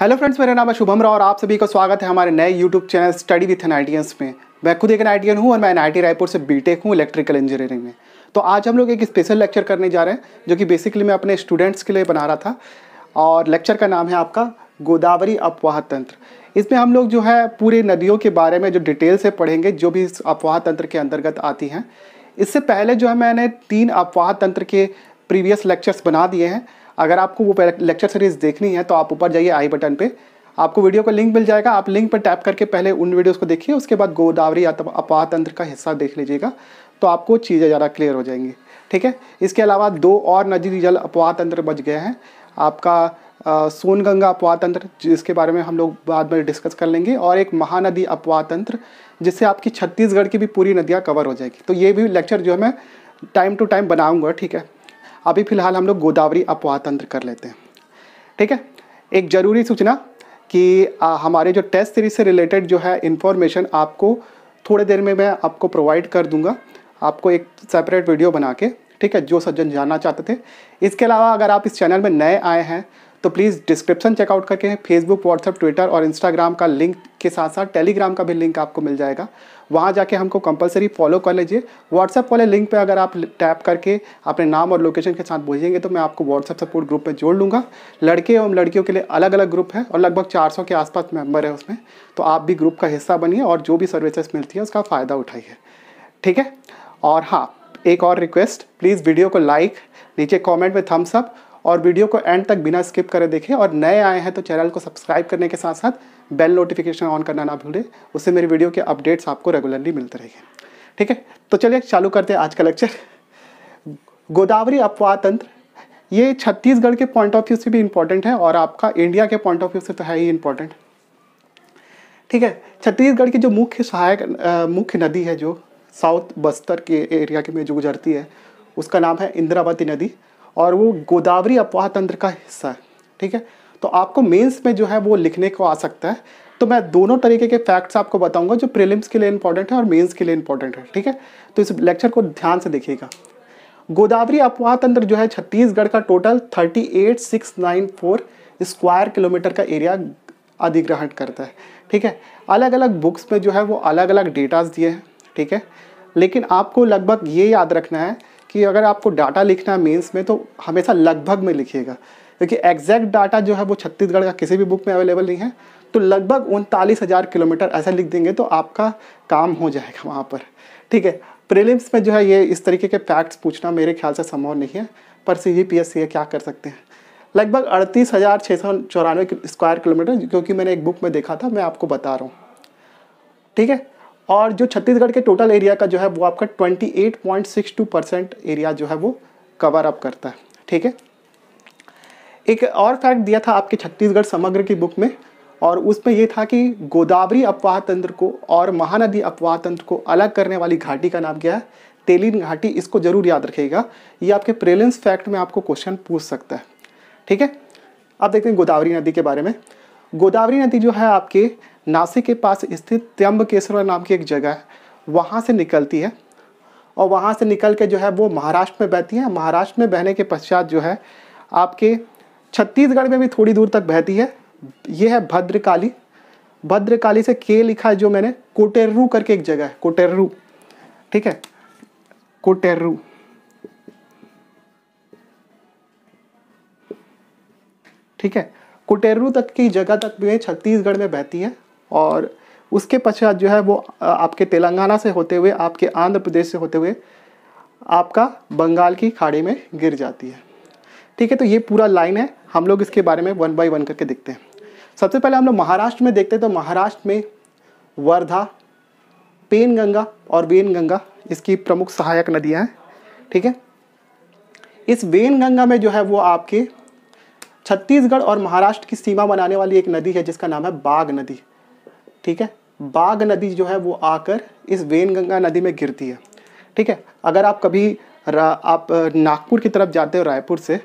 hello friends मेरा नाम है शुभम राव और आप सभी का स्वागत है हमारे नए यूट्यूब चैनल स्टडी विथ आइडियंस में मैं खुद एक आइडियन हूँ और मैं एन आई रायपुर से बीटेक हूँ इलेक्ट्रिकल इंजीनियरिंग में तो आज हम लोग एक स्पेशल लेक्चर करने जा रहे हैं जो कि बेसिकली मैं अपने स्टूडेंट्स के लिए बना रहा था और लेक्चर का नाम है आपका गोदावरी अपवाह तंत्र इसमें हम लोग जो है पूरे नदियों के बारे में जो डिटेल से पढ़ेंगे जो भी इस अपवाह तंत्र के अंतर्गत आती हैं इससे पहले जो है मैंने तीन अपवाह तंत्र के प्रीवियस लेक्चर्स बना दिए हैं अगर आपको वो लेक्चर सीरीज़ देखनी है तो आप ऊपर जाइए आई बटन पर आपको वीडियो का लिंक मिल जाएगा आप लिंक पर टैप करके पहले उन वीडियोस को देखिए उसके बाद गोदावरी अपवाह तंत्र का हिस्सा देख लीजिएगा तो आपको चीज़ें ज़्यादा क्लियर हो जाएंगी ठीक है इसके अलावा दो और नदी जल अपवातंत्र तंत्र बच गए हैं आपका सोनगंगा अपवाह तंत्र जिसके बारे में हम लोग बाद में डिस्कस कर लेंगे और एक महानदी अपवाह तंत्र जिससे आपकी छत्तीसगढ़ की भी पूरी नदियाँ कवर हो जाएगी तो ये भी लेक्चर जो है मैं टाइम टू टाइम बनाऊँगा ठीक है अभी फ़िलहाल हम लोग गोदावरी अपवाह तंत्र कर लेते हैं ठीक है एक ज़रूरी सूचना कि आ, हमारे जो टेस्ट सीरीज से रिलेटेड जो है इन्फॉर्मेशन आपको थोड़ी देर में मैं आपको प्रोवाइड कर दूंगा आपको एक सेपरेट वीडियो बना के ठीक है जो सज्जन जानना चाहते थे इसके अलावा अगर आप इस चैनल में नए आए हैं तो प्लीज़ डिस्क्रिप्शन चेकआउट करके फेसबुक व्हाट्सअप ट्विटर और इंस्टाग्राम का लिंक के साथ साथ टेलीग्राम का भी लिंक आपको मिल जाएगा वहाँ जाके हमको कंपलसरी फॉलो कर लीजिए व्हाट्सएप वाले लिंक पे अगर आप टैप करके अपने नाम और लोकेशन के साथ भेजेंगे तो मैं आपको व्हाट्सअप सपोर्ट ग्रुप में जोड़ लूँगा लड़के एवं लड़कियों के लिए अलग अलग ग्रुप है और लगभग 400 के आसपास मेम्बर है उसमें तो आप भी ग्रुप का हिस्सा बनिए और जो भी सर्विसेज मिलती है उसका फ़ायदा उठाइए ठीक है और हाँ एक और रिक्वेस्ट प्लीज़ वीडियो को लाइक नीचे कॉमेंट में थम्सअप और वीडियो को एंड तक बिना स्किप करे देखें और नए आए हैं तो चैनल को सब्सक्राइब करने के साथ साथ बेल नोटिफिकेशन ऑन करना ना भूलें उससे मेरी वीडियो के अपडेट्स आपको रेगुलरली मिलते रहेंगे ठीक है तो चलिए चालू करते हैं आज का लेक्चर गोदावरी अपवाह तंत्र ये छत्तीसगढ़ के पॉइंट ऑफ व्यू से भी इम्पोर्टेंट है और आपका इंडिया के पॉइंट ऑफ व्यू से तो है ही इम्पोर्टेंट ठीक है छत्तीसगढ़ की जो मुख्य सहायक मुख्य नदी है जो साउथ बस्तर के एरिया के में जो गुजरती है उसका नाम है इंद्रावती नदी और वो गोदावरी अपवाह तंत्र का हिस्सा है ठीक है तो आपको मेंस में जो है वो लिखने को आ सकता है तो मैं दोनों तरीके के फैक्ट्स आपको बताऊंगा जो प्रीलिम्स के लिए इंपॉर्टेंट है और मेंस के लिए इंपॉर्टेंट है ठीक है तो इस लेक्चर को ध्यान से देखिएगा गोदावरी अपवाह तंत्र जो है छत्तीसगढ़ का टोटल थर्टी स्क्वायर किलोमीटर का एरिया अधिग्रहण करता है ठीक है अलग अलग बुक्स में जो है वो अलग अलग डेटाज दिए हैं ठीक है लेकिन आपको लगभग ये याद रखना है कि अगर आपको डाटा लिखना है मेंस में तो हमेशा लगभग में लिखिएगा क्योंकि एग्जैक्ट डाटा जो है वो छत्तीसगढ़ का किसी भी बुक में अवेलेबल नहीं है तो लगभग उनतालीस हज़ार किलोमीटर ऐसा लिख देंगे तो आपका काम हो जाएगा वहाँ पर ठीक है प्रिलिम्स में जो है ये इस तरीके के फैक्ट्स पूछना मेरे ख्याल से संभव नहीं है पर सी जी क्या कर सकते हैं लगभग अड़तीस हज़ार छः सौ चौरानवे स्क्वायर किलोमीटर क्योंकि मैंने एक बुक में देखा था मैं आपको बता रहा हूँ ठीक है और जो छत्तीसगढ़ के टोटल एरिया का जो है वो आपका 28.62 परसेंट एरिया जो है वो कवर अप करता है ठीक है एक और फैक्ट दिया था आपके छत्तीसगढ़ समग्र की बुक में और उसमें यह था कि गोदावरी अपवाह तंत्र को और महानदी अपवाह तंत्र को अलग करने वाली घाटी का नाम क्या है तेलीन घाटी इसको जरूर याद रखिएगा ये आपके प्रेलेंस फैक्ट में आपको क्वेश्चन पूछ सकता है ठीक है अब देखते हैं गोदावरी नदी के बारे में गोदावरी नदी जो है आपके नासिक के पास स्थित त्यम्बकेश्वर नाम की एक जगह है वहाँ से निकलती है और वहाँ से निकल के जो है वो महाराष्ट्र में बहती है महाराष्ट्र में बहने के पश्चात जो है आपके छत्तीसगढ़ में भी थोड़ी दूर तक बहती है ये है भद्रकाली भद्रकाली से के लिखा है जो मैंने कोटेर्रू करके एक जगह है कोटेर्रू ठीक है कोटेर्रू ठीक है कुटेरू तक की जगह तक भी छत्तीसगढ़ में बहती है और उसके पश्चात जो है वो आपके तेलंगाना से होते हुए आपके आंध्र प्रदेश से होते हुए आपका बंगाल की खाड़ी में गिर जाती है ठीक है तो ये पूरा लाइन है हम लोग इसके बारे में वन बाई वन करके देखते हैं सबसे पहले हम लोग महाराष्ट्र में देखते हैं तो महाराष्ट्र में वर्धा गंगा और वेनगंगा इसकी प्रमुख सहायक नदियाँ हैं ठीक है इस वेनगंगा में जो है वो आपके छत्तीसगढ़ और महाराष्ट्र की सीमा बनाने वाली एक नदी है जिसका नाम है बाघ नदी ठीक है बाग नदी जो है वो आकर इस वेन गंगा नदी में गिरती है ठीक है अगर आप कभी आप नागपुर की तरफ जाते हो रायपुर से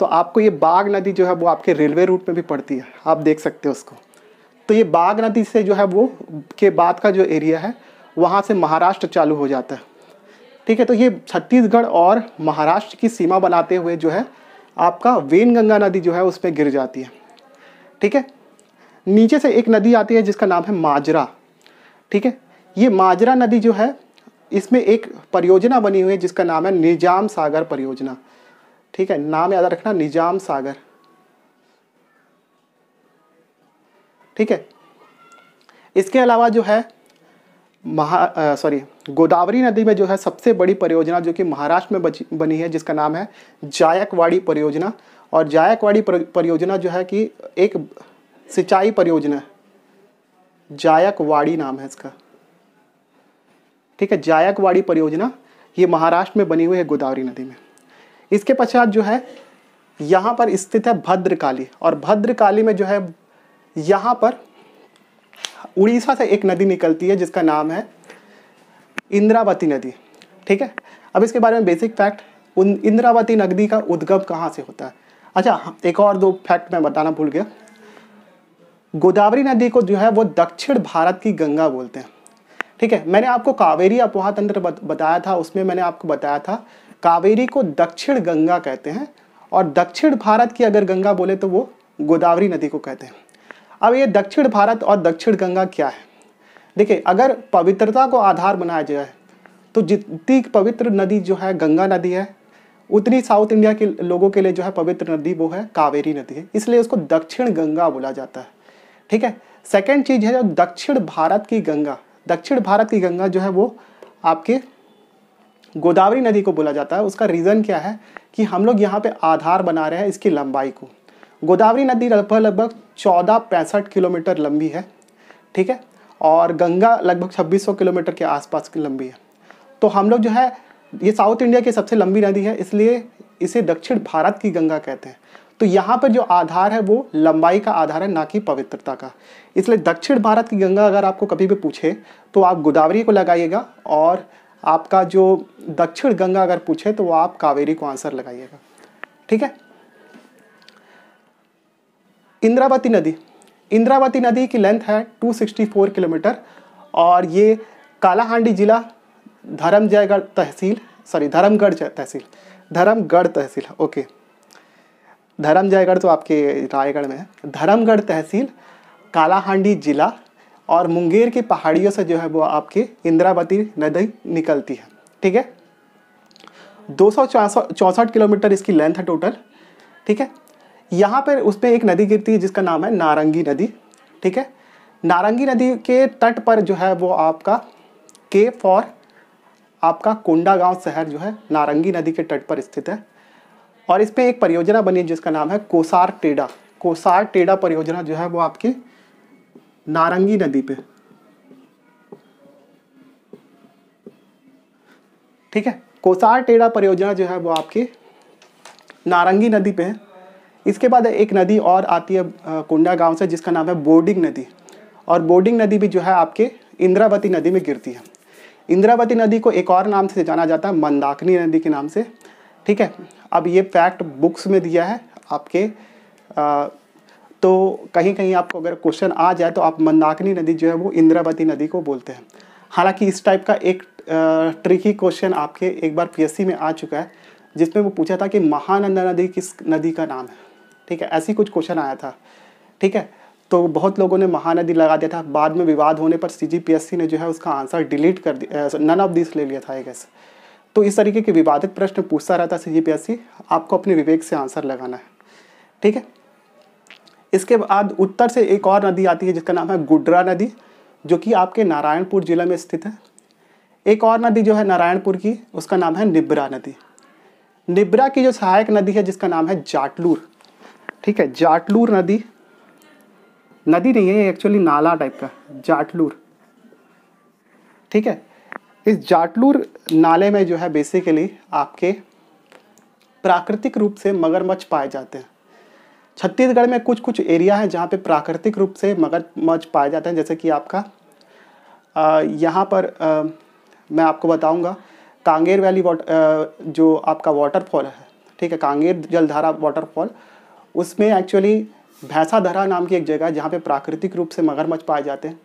तो आपको ये बाघ नदी जो है वो आपके रेलवे रूट में भी पड़ती है आप देख सकते हो उसको तो ये बाग नदी से जो है वो के बाद का जो एरिया है वहाँ से महाराष्ट्र चालू हो जाता है ठीक है तो ये छत्तीसगढ़ और महाराष्ट्र की सीमा बनाते हुए जो है आपका वेन गंगा नदी जो है उसमें गिर जाती है ठीक है नीचे से एक नदी आती है जिसका नाम है माजरा ठीक है ये माजरा नदी जो है इसमें एक परियोजना बनी हुई है जिसका नाम है निजाम सागर परियोजना ठीक है नाम याद रखना निजाम सागर ठीक है इसके अलावा जो है महा सॉरी गोदावरी नदी में जो है सबसे बड़ी परियोजना जो कि महाराष्ट्र में बची बनी है जिसका नाम है जायकवाड़ी परियोजना और जायकवाड़ी परियोजना जो है कि एक सिंचाई परियोजना जायकवाड़ी नाम है इसका ठीक है जायकवाड़ी परियोजना ये महाराष्ट्र में बनी हुई है गोदावरी नदी में इसके पश्चात जो है यहाँ पर स्थित है भद्रकाली और भद्रकाली में जो है यहाँ पर उड़ीसा से एक नदी निकलती है जिसका नाम है इंद्रावती नदी ठीक है अब इसके बारे में बेसिक फैक्ट इंद्रावती नदी का उद्गम कहाँ से होता है अच्छा एक और दो फैक्ट मैं बताना भूल गया गोदावरी नदी को जो है वो दक्षिण भारत की गंगा बोलते हैं ठीक है मैंने आपको कावेरी अपवाह तंत्र बताया था उसमें मैंने आपको बताया था कावेरी को दक्षिण गंगा कहते हैं और दक्षिण भारत की अगर गंगा बोले तो वो गोदावरी नदी को कहते हैं अब ये दक्षिण भारत और दक्षिण गंगा क्या है देखिए अगर पवित्रता को आधार बनाया जाए तो जितनी पवित्र नदी जो है गंगा नदी है उतनी साउथ इंडिया के लोगों के लिए जो है पवित्र नदी वो है कावेरी नदी है इसलिए उसको दक्षिण गंगा बोला जाता है ठीक है सेकेंड चीज़ है जो दक्षिण भारत की गंगा दक्षिण भारत की गंगा जो है वो आपके गोदावरी नदी को बोला जाता है उसका रीज़न क्या है कि हम लोग यहाँ पे आधार बना रहे हैं इसकी लंबाई को गोदावरी नदी लगभग लगभग चौदह पैंसठ किलोमीटर लंबी है ठीक है और गंगा लगभग सौ किलोमीटर के आसपास की लंबी है तो हम लोग जो है ये साउथ इंडिया की सबसे लंबी नदी है इसलिए इसे दक्षिण भारत की गंगा कहते हैं तो यहाँ पर जो आधार है वो लंबाई का आधार है ना कि पवित्रता का इसलिए दक्षिण भारत की गंगा अगर आपको कभी भी पूछे तो आप गोदावरी को लगाइएगा और आपका जो दक्षिण गंगा अगर पूछे तो आप कावेरी को आंसर लगाइएगा ठीक है इंद्रावती नदी इंद्रावती नदी की लेंथ है 264 किलोमीटर और ये कालाहांडी जिला धर्मजयगढ़ तहसील सॉरी धर्मगढ़ तहसील धर्मगढ़ तहसील ओके धर्म जयगढ़ तो आपके रायगढ़ में है धर्मगढ़ तहसील कालाहांडी जिला और मुंगेर की पहाड़ियों से जो है वो आपके इंदिरावती नदी निकलती है ठीक है दो सौ किलोमीटर इसकी लेंथ है टोटल ठीक है यहाँ पर उस पर एक नदी गिरती है जिसका नाम है नारंगी नदी ठीक है नारंगी नदी के तट पर जो है वो आपका के फॉर आपका कोंडा गांव शहर जो है नारंगी नदी के तट पर स्थित है और इस पर एक परियोजना बनी जिसका नाम है कोसार टेडा कोसार टेडा परियोजना जो है वो आपके नारंगी नदी पे ठीक है कोसार टेडा परियोजना जो है वो आपके नारंगी नदी पे है इसके बाद एक नदी और आती है कुंडा गांव से जिसका नाम है बोर्डिंग नदी और बोर्डिंग नदी भी जो है आपके इंद्रावती नदी में गिरती है इंद्रावती नदी को एक और नाम से जाना जाता है मंदाकिनी नदी के नाम से ठीक है अब ये फैक्ट बुक्स में दिया है आपके आ, तो कहीं कहीं आपको अगर क्वेश्चन आ जाए तो आप मंदाकिनी नदी जो है वो इंद्रावती नदी को बोलते हैं हालांकि इस टाइप का एक ट्रिकी क्वेश्चन आपके एक बार पी में आ चुका है जिसमें वो पूछा था कि महानंदा नदी किस नदी का नाम है ठीक है ऐसी कुछ क्वेश्चन आया था ठीक है तो बहुत लोगों ने महानदी लगा दिया था बाद में विवाद होने पर सी ने जो है उसका आंसर डिलीट कर दिया नन ऑफ दिस ले लिया था आई गैस तो इस तरीके के विवादित प्रश्न पूछता रहता है सीजीपीएससी आपको अपने विवेक से आंसर लगाना है ठीक है इसके बाद उत्तर से एक और नदी आती है जिसका नाम है गुडरा नदी जो कि आपके नारायणपुर जिला में स्थित है एक और नदी जो है नारायणपुर की उसका नाम है निब्रा नदी निब्रा की जो सहायक नदी है जिसका नाम है जाटलूर ठीक है जाटलूर नदी नदी नहीं है एक्चुअली नाला टाइप का जाटलूर ठीक है इस जाटलूर नाले में जो है बेसिकली आपके प्राकृतिक रूप से मगरमच्छ पाए जाते हैं छत्तीसगढ़ में कुछ कुछ एरिया है जहाँ पे प्राकृतिक रूप से मगरमच्छ पाए जाते हैं जैसे कि आपका यहाँ पर आ, मैं आपको बताऊँगा कांगेर वैली वाटर जो आपका वाटरफॉल है ठीक है कांगेर जलधारा वाटरफॉल उसमें एक्चुअली भैंसाधरा नाम की एक जगह है जहाँ पर प्राकृतिक रूप से मगरमच्छ पाए जाते हैं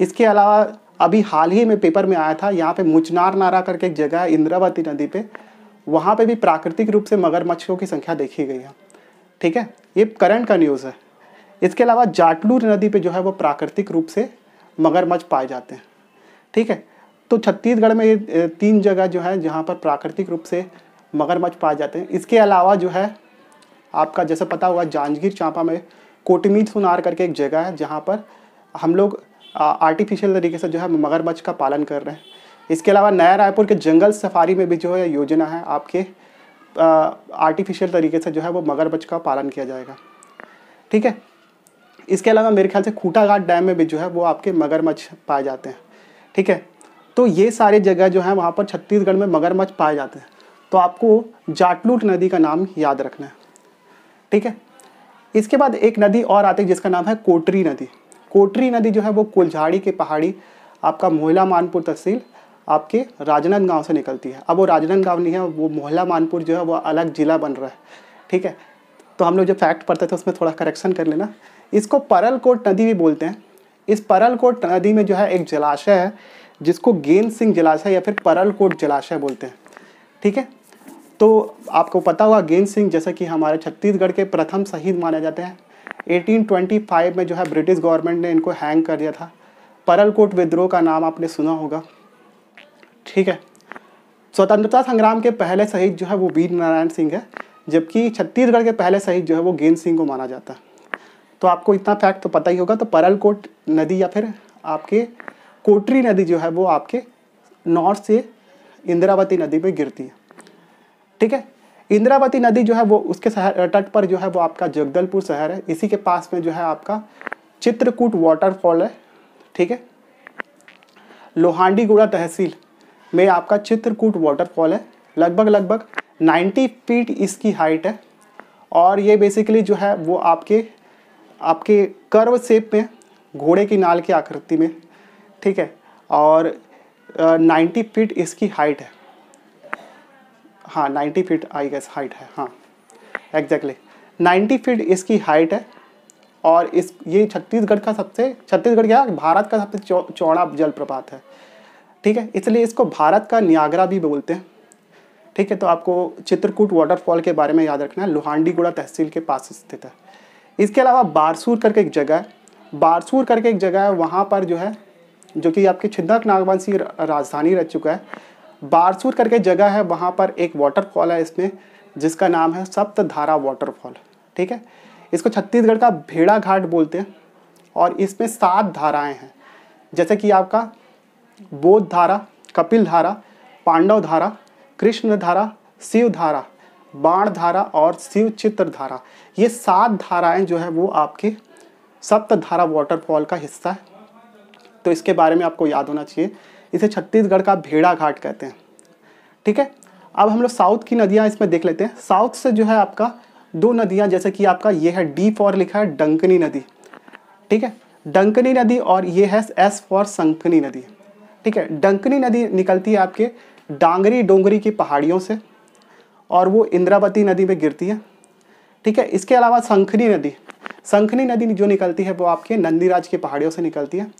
इसके अलावा अभी हाल ही में पेपर में आया था यहाँ पे मुचनार नारा करके एक जगह है इंद्रावती नदी पे वहाँ पे भी प्राकृतिक रूप से मगरमच्छों की संख्या देखी गई है ठीक है ये करंट का न्यूज़ है इसके अलावा जाटलूर नदी पे जो है वो प्राकृतिक रूप से मगरमच्छ पाए जाते हैं ठीक है तो छत्तीसगढ़ में ये तीन जगह जो है जहाँ पर प्राकृतिक रूप से मगरमच्छ पाए जाते हैं इसके अलावा जो है आपका जैसे पता हुआ जांजगीर चांपा में कोटमीत सुनार करके एक जगह है जहाँ पर हम लोग आर्टिफिशियल तरीके से जो है मगरमच्छ का पालन कर रहे हैं इसके अलावा नया रायपुर के जंगल सफारी में भी जो है योजना है आपके आर्टिफिशियल तरीके से जो है वो मगरमच्छ का पालन किया जाएगा ठीक है इसके अलावा मेरे ख्याल से खूटाघाट डैम में भी जो है वो आपके मगरमच्छ पाए जाते हैं ठीक है तो ये सारे जगह जो है वहाँ पर छत्तीसगढ़ में मगरमच्छ पाए जाते हैं तो आपको जाटलूट नदी का नाम याद रखना है ठीक है इसके बाद एक नदी और आती है जिसका नाम है कोटरी नदी कोटरी नदी जो है वो कुलझाड़ी के पहाड़ी आपका मोहला मानपुर तहसील आपके राजनंद गांव से निकलती है अब वो राजनंद गांव नहीं है वो मोहला मानपुर जो है वो अलग ज़िला बन रहा है ठीक है तो हम लोग जो फैक्ट पढ़ते थे उसमें थोड़ा करेक्शन कर लेना इसको परल कोट नदी भी बोलते हैं इस परल कोट नदी में जो है एक जलाशय है जिसको गेंद सिंह जलाशय या फिर परल कोट जलाशय बोलते हैं ठीक है तो आपको पता होगा गेंद सिंह जैसा कि हमारे छत्तीसगढ़ के प्रथम शहीद माने जाते हैं 1825 में जो है ब्रिटिश गवर्नमेंट ने इनको हैंग कर दिया था परलकोट विद्रोह का नाम आपने सुना होगा ठीक है स्वतंत्रता संग्राम के पहले शहीद जो है वो वीर नारायण सिंह है जबकि छत्तीसगढ़ के पहले शहीद जो है वो गेंद सिंह को माना जाता है तो आपको इतना फैक्ट तो पता ही होगा तो परलकोट नदी या फिर आपके कोटरी नदी जो है वो आपके नॉर्थ से इंदिरावती नदी में गिरती है ठीक है इंद्रावती नदी जो है वो उसके शहर तट पर जो है वो आपका जगदलपुर शहर है इसी के पास में जो है आपका चित्रकूट वाटरफॉल है ठीक है लोहांडीगुड़ा तहसील में आपका चित्रकूट वाटरफॉल है लगभग लगभग 90 फीट इसकी हाइट है और ये बेसिकली जो है वो आपके आपके कर्व सेप में घोड़े की नाल की आकृति में ठीक है और नाइन्टी फीट इसकी हाइट है हाँ ninety feet I guess height है हाँ एग्जैक्टली नाइन्टी फीट इसकी हाइट है और इस ये छत्तीसगढ़ का सबसे छत्तीसगढ़ क्या भारत का सबसे चौ, चौड़ा जलप्रपात है ठीक है इसलिए इसको भारत का न्यागरा भी बोलते हैं ठीक है तो आपको चित्रकूट वाटरफॉल के बारे में याद रखना है लोहांडीगुड़ा तहसील के पास स्थित है इसके अलावा बारसूर करके एक जगह है बारसूर करके एक जगह है वहाँ पर जो है जो कि आपके छिंदक नागवंशी राजधानी रह चुका है बारसूर करके जगह है वहाँ पर एक वाटरफॉल है इसमें जिसका नाम है सप्तधारा वाटरफॉल ठीक है इसको छत्तीसगढ़ का भेड़ा घाट बोलते हैं और इसमें सात धाराएं हैं जैसे कि आपका बोध धारा कपिल धारा पांडव धारा कृष्ण धारा शिव धारा बाण धारा और शिव चित्र धारा ये सात धाराएं जो है वो आपके सप्तधारा वाटरफॉल का हिस्सा है तो इसके बारे में आपको याद होना चाहिए इसे छत्तीसगढ़ का भेड़ा घाट कहते हैं ठीक है अब हम लोग साउथ की नदियाँ इसमें देख लेते हैं साउथ से जो है आपका दो नदियाँ जैसे कि आपका ये है डी फॉर लिखा है डंकनी नदी ठीक है डंकनी नदी और ये है एस फॉर संकनी नदी ठीक है डंकनी नदी निकलती है आपके डांगरी डोंगरी की पहाड़ियों से और वो इंद्रावती नदी में गिरती है ठीक है इसके अलावा संखनी नदी संखनी नदी जो निकलती है वो आपके नंदीराज की पहाड़ियों से निकलती है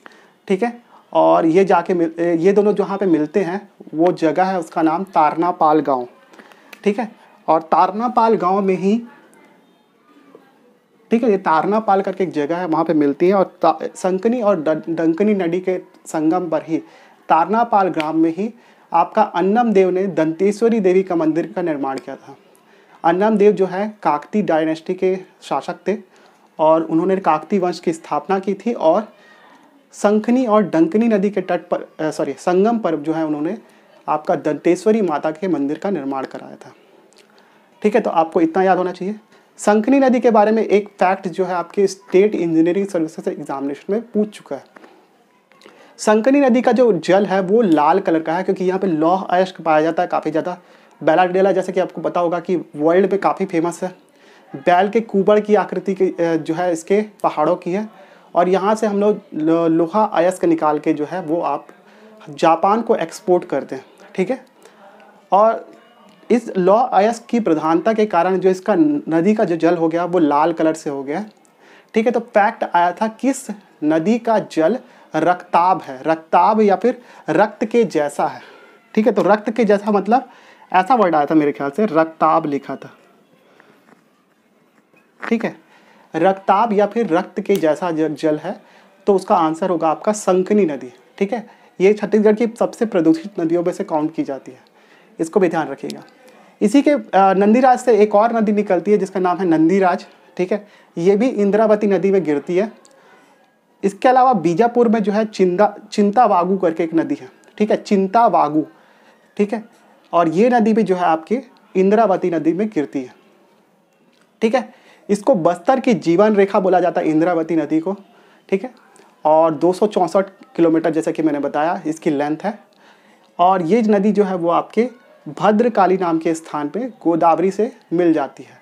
ठीक है और ये जाके मिल ये दोनों जहाँ पे मिलते हैं वो जगह है उसका नाम तारनापाल गांव ठीक है और तारनापाल गांव में ही ठीक है ये तारनापाल करके एक जगह है वहाँ पे मिलती है और संकनी और डंकनी नदी के संगम पर ही तारनापाल ग्राम में ही आपका अन्नम देव ने दंतेश्वरी देवी का मंदिर का निर्माण किया था अन्नम देव जो है काकती डायनेस्टी के शासक थे और उन्होंने काकती वंश की स्थापना की थी और संखनी और डंकनी नदी के तट पर सॉरी संगम पर जो है उन्होंने आपका दंतेश्वरी माता के मंदिर का निर्माण कराया था ठीक है तो आपको इतना याद होना चाहिए संखनी नदी के बारे में एक फैक्ट जो है आपके स्टेट इंजीनियरिंग सर्विसेज एग्जामिनेशन में पूछ चुका है संकनी नदी का जो जल है वो लाल कलर का है क्योंकि यहाँ पे लौह अयस्क पाया जाता है काफ़ी ज़्यादा बैलाडेला जैसे कि आपको पता होगा कि वर्ल्ड में काफ़ी फेमस है बैल के कुबड़ की आकृति के जो है इसके पहाड़ों की है और यहाँ से हम लोग लोहा अयस्क निकाल के जो है वो आप जापान को एक्सपोर्ट करते हैं ठीक है और इस लॉ अयस्क की प्रधानता के कारण जो इसका नदी का जो जल हो गया वो लाल कलर से हो गया ठीक है तो फैक्ट आया था किस नदी का जल रक्ताब है रक्ताब या फिर रक्त के जैसा है ठीक है तो रक्त के जैसा मतलब ऐसा वर्ड आया था मेरे ख्याल से रक्ताब लिखा था ठीक है रक्ताब या फिर रक्त के जैसा जल है तो उसका आंसर होगा आपका संकनी नदी ठीक है ये छत्तीसगढ़ की सबसे प्रदूषित नदियों में से काउंट की जाती है इसको भी ध्यान रखिएगा इसी के नंदीराज से एक और नदी निकलती है जिसका नाम है नंदीराज ठीक है ये भी इंदिरावती नदी में गिरती है इसके अलावा बीजापुर में जो है चिंदा चिंतावागू करके एक नदी है ठीक है चिंतावागू ठीक है और ये नदी भी जो है आपकी इंदिरावती नदी में गिरती है ठीक है इसको बस्तर की जीवन रेखा बोला जाता है इंद्रावती नदी को ठीक है और दो किलोमीटर जैसा कि मैंने बताया इसकी लेंथ है और ये नदी जो है वो आपके भद्रकाली नाम के स्थान पे गोदावरी से मिल जाती है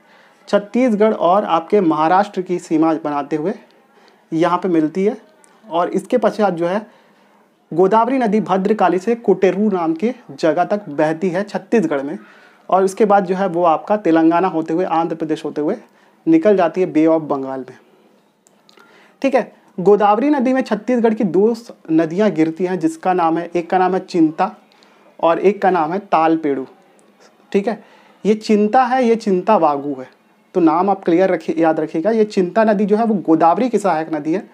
छत्तीसगढ़ और आपके महाराष्ट्र की सीमा बनाते हुए यहाँ पे मिलती है और इसके पश्चात जो है गोदावरी नदी भद्रकाली से कुटेरू नाम के जगह तक बहती है छत्तीसगढ़ में और उसके बाद जो है वो आपका तेलंगाना होते हुए आंध्र प्रदेश होते हुए निकल जाती है बे ऑफ बंगाल में ठीक है गोदावरी नदी में छत्तीसगढ़ की दो नदियाँ गिरती हैं जिसका नाम है एक का नाम है चिंता और एक का नाम है तालपेड़ू ठीक है ये चिंता है ये चिंता वागू है तो नाम आप क्लियर रखिए याद रखिएगा ये चिंता नदी जो है वो गोदावरी की सहायक नदी है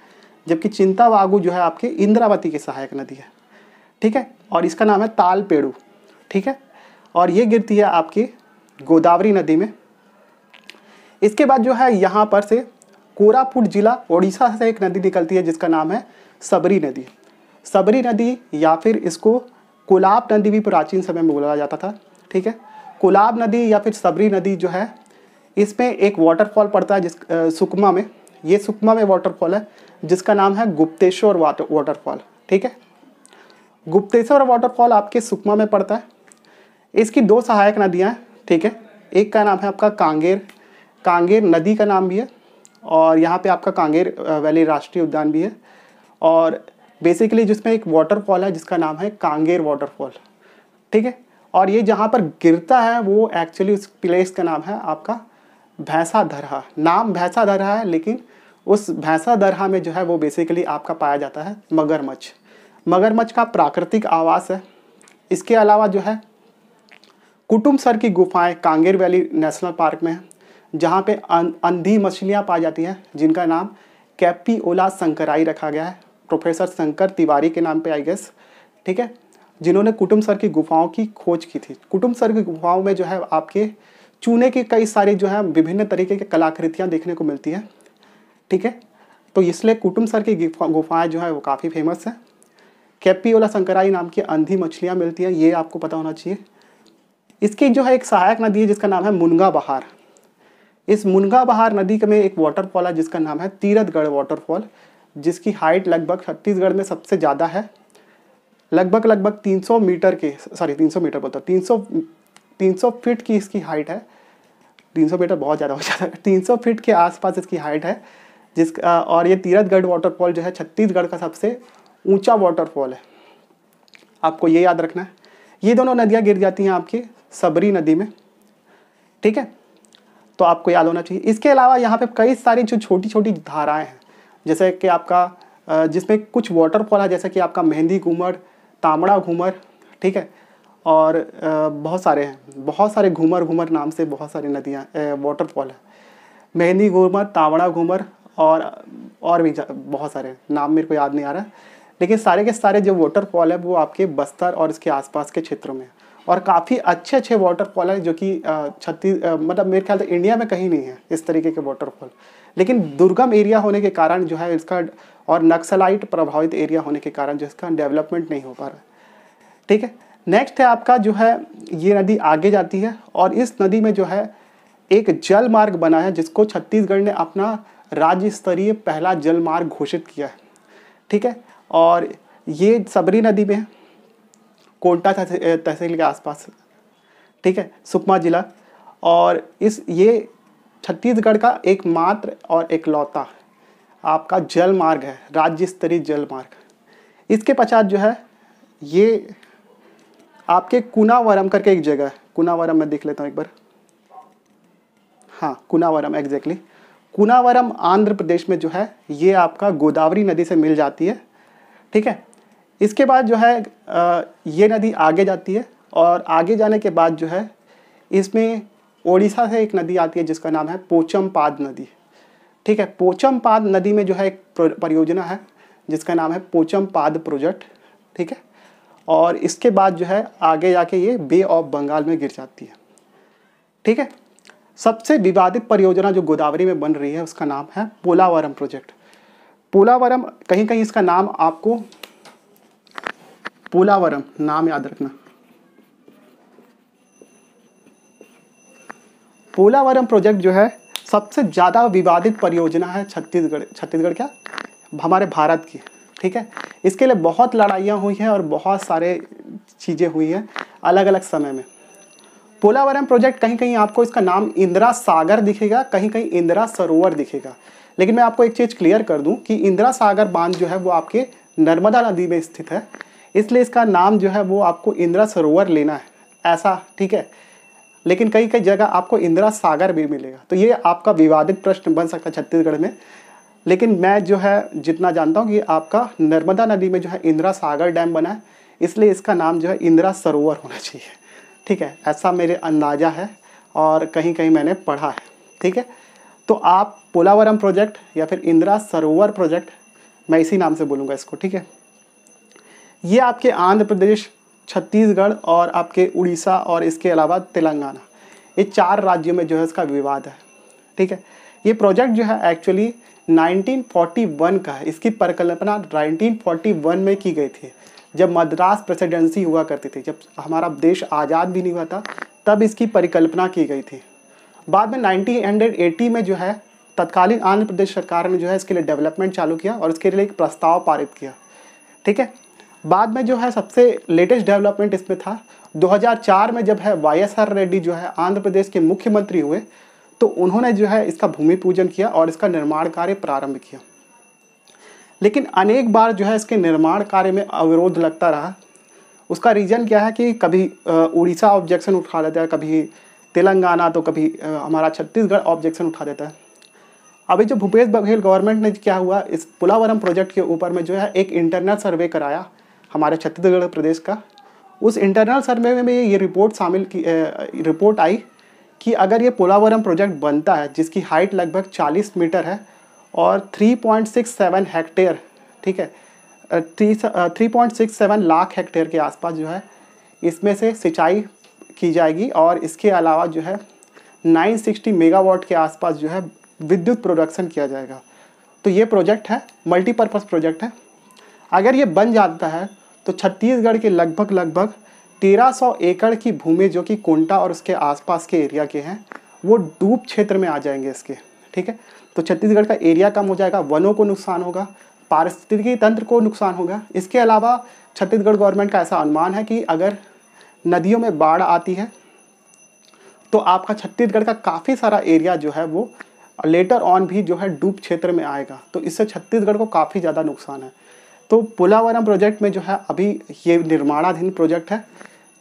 जबकि चिंता वागू जो है आपकी इंद्रावती की सहायक नदी है ठीक है और इसका नाम है तालपेड़ू ठीक है और ये गिरती है आपकी गोदावरी नदी में इसके बाद जो है यहाँ पर से कोरापुट जिला ओडिशा से एक नदी निकलती है जिसका नाम है सबरी नदी सबरी नदी या फिर इसको कोलाब नदी भी प्राचीन समय में बोला जाता था ठीक है कोलाब नदी या फिर सबरी नदी जो है इसमें एक वाटरफॉल पड़ता है जिस सुकमा में ये सुकमा में वाटरफॉल है जिसका नाम है गुप्तेश्वर वाटर वाटरफॉल ठीक है गुप्तेश्वर वाटरफॉल आपके सुकमा में पड़ता है इसकी दो सहायक नदियाँ हैं ठीक है एक का नाम है आपका कांगेर कांगेर नदी का नाम भी है और यहाँ पे आपका कांगेर वैली राष्ट्रीय उद्यान भी है और बेसिकली जिसमें एक वाटरफॉल है जिसका नाम है कांगेर वाटरफॉल ठीक है और ये जहाँ पर गिरता है वो एक्चुअली उस प्लेस का नाम है आपका भैंसा दरहा नाम भैंसा दरहा है लेकिन उस भैंसा दरहा में जो है वो बेसिकली आपका पाया जाता है मगरमच्छ मगरमच्छ का प्राकृतिक आवास है इसके अलावा जो है कुटुम सर की गुफाएं कांगेर वैली नेशनल पार्क में है जहाँ पे अं-, अंधी मछलियाँ पाई जाती हैं जिनका नाम कैपीओला संकराई रखा गया है प्रोफेसर शंकर तिवारी के नाम पे आई गेस ठीक है जिन्होंने कुटुम्ब सर की गुफाओं की खोज की थी कुटुम्ब सर की गुफाओं में जो है आपके चूने के कई सारे जो है विभिन्न तरीके की कलाकृतियाँ देखने को मिलती हैं ठीक है तो इसलिए कुटुम्ब सर की गुफाएँ जो है वो काफ़ी फेमस है कैपीओला संकराई नाम की अंधी मछलियाँ मिलती हैं ये आपको पता होना चाहिए इसकी जो है एक सहायक नदी है जिसका नाम है मुनगा बहार इस मुनगा बहार नदी के में एक वाटरफॉल है जिसका नाम है तीरथगढ़ वाटरफॉल जिसकी हाइट लगभग छत्तीसगढ़ में सबसे ज़्यादा है लगभग लगभग 300 मीटर के सॉरी 300 मीटर बोलता हूँ 300 300 फीट की इसकी हाइट है 300 मीटर बहुत ज़्यादा हो जाता है तीन फीट के आसपास इसकी हाइट है जिस और ये तीरथगढ़ वाटरफॉल जो है छत्तीसगढ़ का सबसे ऊँचा वाटरफॉल है आपको ये याद रखना है ये दोनों नदियाँ गिर जाती हैं आपकी सबरी नदी में ठीक है तो आपको याद होना चाहिए इसके अलावा यहाँ पे कई सारी जो छोटी छोटी धाराएं हैं जैसे कि आपका जिसमें कुछ वाटरफॉल है जैसे कि आपका मेहंदी घूमर तामड़ा घूमर ठीक है और बहुत सारे हैं बहुत सारे घूमर घूमर नाम से बहुत सारी नदियाँ वाटरफॉल है मेहंदी घूमर तावड़ा घूमर और और भी बहुत सारे नाम मेरे को याद नहीं आ रहा लेकिन सारे के सारे जो वाटरफॉल है वो आपके बस्तर और इसके आसपास के क्षेत्रों में है और काफ़ी अच्छे अच्छे वाटरफॉल हैं जो कि छत्तीस मतलब मेरे ख्याल से इंडिया में कहीं नहीं है इस तरीके के वाटरफॉल लेकिन दुर्गम एरिया होने के कारण जो है इसका और नक्सलाइट प्रभावित एरिया होने के कारण जो इसका डेवलपमेंट नहीं हो पा रहा है ठीक है नेक्स्ट है आपका जो है ये नदी आगे जाती है और इस नदी में जो है एक जल मार्ग बना है जिसको छत्तीसगढ़ ने अपना राज्य स्तरीय पहला जल मार्ग घोषित किया है ठीक है और ये सबरी नदी में है कोल्टा तहसील के आसपास ठीक है सुकमा जिला और इस ये छत्तीसगढ़ का एकमात्र और एकलौता आपका जल मार्ग है राज्य स्तरीय जल मार्ग इसके पश्चात जो है ये आपके कुनावरम करके एक जगह है कुनावरम मैं देख लेता हूँ एक बार हाँ कुनावरम एग्जैक्टली कुनावरम आंध्र प्रदेश में जो है ये आपका गोदावरी नदी से मिल जाती है ठीक है इसके बाद जो है ये नदी आगे जाती है और आगे जाने के बाद जो है इसमें ओडिशा से एक नदी आती है जिसका नाम है पोचमपाद नदी ठीक है पोचमपाद नदी में जो है एक परियोजना है जिसका नाम है पोचमपाद प्रोजेक्ट ठीक है और इसके बाद जो है आगे जाके ये बे ऑफ बंगाल में गिर जाती है ठीक है सबसे विवादित परियोजना जो गोदावरी में बन रही है उसका नाम है पोलावरम प्रोजेक्ट पोलावरम कहीं कहीं इसका नाम आपको पोलावरम नाम याद रखना पोलावरम प्रोजेक्ट जो है सबसे ज़्यादा विवादित परियोजना है छत्तीसगढ़ छत्तीसगढ़ क्या हमारे भारत की ठीक है इसके लिए बहुत लड़ाइयाँ हुई हैं और बहुत सारे चीज़ें हुई हैं अलग अलग समय में पोलावरम प्रोजेक्ट कहीं कहीं आपको इसका नाम इंदिरा सागर दिखेगा कहीं कहीं इंदिरा सरोवर दिखेगा लेकिन मैं आपको एक चीज़ क्लियर कर दूं कि इंदिरा सागर बांध जो है वो आपके नर्मदा नदी में स्थित है इसलिए इसका नाम जो है वो आपको इंदिरा सरोवर लेना है ऐसा ठीक है लेकिन कई कई जगह आपको इंदिरा सागर भी मिलेगा तो ये आपका विवादित प्रश्न बन सकता है छत्तीसगढ़ में लेकिन मैं जो है जितना जानता हूँ कि आपका नर्मदा नदी में जो है इंदिरा सागर डैम बना है इसलिए इसका नाम जो है इंदिरा सरोवर होना चाहिए ठीक है ऐसा मेरे अंदाज़ा है और कहीं कहीं मैंने पढ़ा है ठीक है तो आप पोलावरम प्रोजेक्ट या फिर इंदिरा सरोवर प्रोजेक्ट मैं इसी नाम से बोलूँगा इसको ठीक है ये आपके आंध्र प्रदेश छत्तीसगढ़ और आपके उड़ीसा और इसके अलावा तेलंगाना ये चार राज्यों में जो है इसका विवाद है ठीक है ये प्रोजेक्ट जो है एक्चुअली 1941 का है इसकी परिकल्पना 1941 में की गई थी जब मद्रास प्रेसिडेंसी हुआ करती थी जब हमारा देश आज़ाद भी नहीं हुआ था तब इसकी परिकल्पना की गई थी बाद में नाइनटीन में जो है तत्कालीन आंध्र प्रदेश सरकार ने जो है इसके लिए डेवलपमेंट चालू किया और इसके लिए एक प्रस्ताव पारित किया ठीक है बाद में जो है सबसे लेटेस्ट डेवलपमेंट इसमें था 2004 में जब है वाई एस आर रेड्डी जो है आंध्र प्रदेश के मुख्यमंत्री हुए तो उन्होंने जो है इसका भूमि पूजन किया और इसका निर्माण कार्य प्रारंभ किया लेकिन अनेक बार जो है इसके निर्माण कार्य में अवरोध लगता रहा उसका रीज़न क्या है कि कभी उड़ीसा ऑब्जेक्शन उठा देता है कभी तेलंगाना तो कभी हमारा छत्तीसगढ़ ऑब्जेक्शन उठा देता है अभी जो भूपेश बघेल गवर्नमेंट ने क्या हुआ इस पुलावरम प्रोजेक्ट के ऊपर में जो है एक इंटरनल सर्वे कराया हमारे छत्तीसगढ़ प्रदेश का उस इंटरनल सर्वे में भी ये रिपोर्ट शामिल की रिपोर्ट आई कि अगर ये पोलावरम प्रोजेक्ट बनता है जिसकी हाइट लगभग 40 मीटर है और 3.67 हेक्टेयर ठीक है three three point six seven lakh hectare के आसपास जो है इसमें से सिंचाई की जाएगी और इसके अलावा जो है 960 मेगावाट के आसपास जो है विद्युत प्रोडक्शन किया जाएगा तो ये प्रोजेक्ट है मल्टीपर्पज़ प्रोजेक्ट है अगर ये बन जाता है तो छत्तीसगढ़ के लगभग लगभग 1300 एकड़ की भूमि जो कि कोंटा और उसके आसपास के एरिया के हैं वो डूब क्षेत्र में आ जाएंगे इसके ठीक है तो छत्तीसगढ़ का एरिया कम हो जाएगा वनों को नुकसान होगा पारिस्थितिकी तंत्र को नुकसान होगा इसके अलावा छत्तीसगढ़ गवर्नमेंट का ऐसा अनुमान है कि अगर नदियों में बाढ़ आती है तो आपका छत्तीसगढ़ का काफ़ी सारा एरिया जो है वो लेटर ऑन भी जो है डूब क्षेत्र में आएगा तो इससे छत्तीसगढ़ को काफ़ी ज़्यादा नुकसान है तो पुलावरम प्रोजेक्ट में जो है अभी ये निर्माणाधीन प्रोजेक्ट है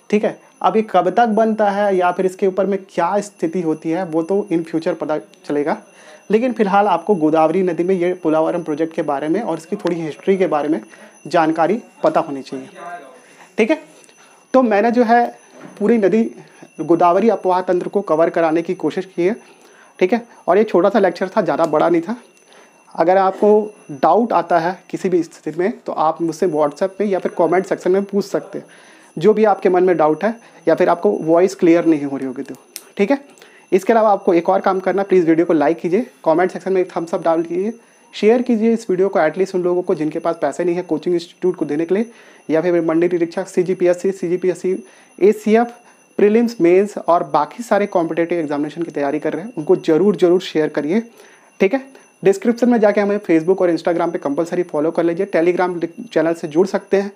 ठीक है अब ये कब तक बनता है या फिर इसके ऊपर में क्या स्थिति होती है वो तो इन फ्यूचर पता चलेगा लेकिन फिलहाल आपको गोदावरी नदी में ये पुलावरम प्रोजेक्ट के बारे में और इसकी थोड़ी हिस्ट्री के बारे में जानकारी पता होनी चाहिए ठीक है तो मैंने जो है पूरी नदी गोदावरी अपवाह तंत्र को कवर कराने की कोशिश की है ठीक है और ये छोटा सा लेक्चर था ज़्यादा बड़ा नहीं था अगर आपको डाउट आता है किसी भी स्थिति में तो आप मुझसे व्हाट्सएप में या फिर कमेंट सेक्शन में पूछ सकते हैं जो भी आपके मन में डाउट है या फिर आपको वॉइस क्लियर नहीं हो रही होगी तो ठीक है इसके अलावा आपको एक और काम करना प्लीज़ वीडियो को लाइक कीजिए कमेंट सेक्शन में एक थम्स अप डाल कीजिए शेयर कीजिए इस वीडियो को एटलीस्ट उन लोगों को जिनके पास पैसे नहीं है कोचिंग इंस्टीट्यूट को देने के लिए या फिर मंडी निरीक्षक C G P S C C G P S C A C F prelims mains और बाकी सारे कॉम्पिटेटिव एग्जामिनेशन की तैयारी कर रहे हैं उनको ज़रूर ज़रूर शेयर करिए ठीक है डिस्क्रिप्शन में जाके हमें फेसबुक और इंस्टाग्राम पे कंपलसरी फॉलो कर लीजिए टेलीग्राम चैनल से जुड़ सकते हैं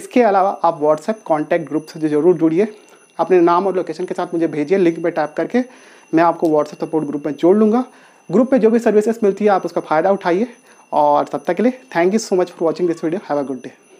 इसके अलावा आप व्हाट्सएप कॉन्टैक्ट ग्रुप से जरूर जुड़िए अपने नाम और लोकेशन के साथ मुझे भेजिए लिंक पर टाइप करके मैं आपको व्हाट्सएप सपोर्ट ग्रुप में जोड़ लूँगा ग्रुप में जो भी सर्विसेस मिलती है आप उसका फ़ायदा उठाइए और तब तक के लिए thank you so much for watching this video have a good day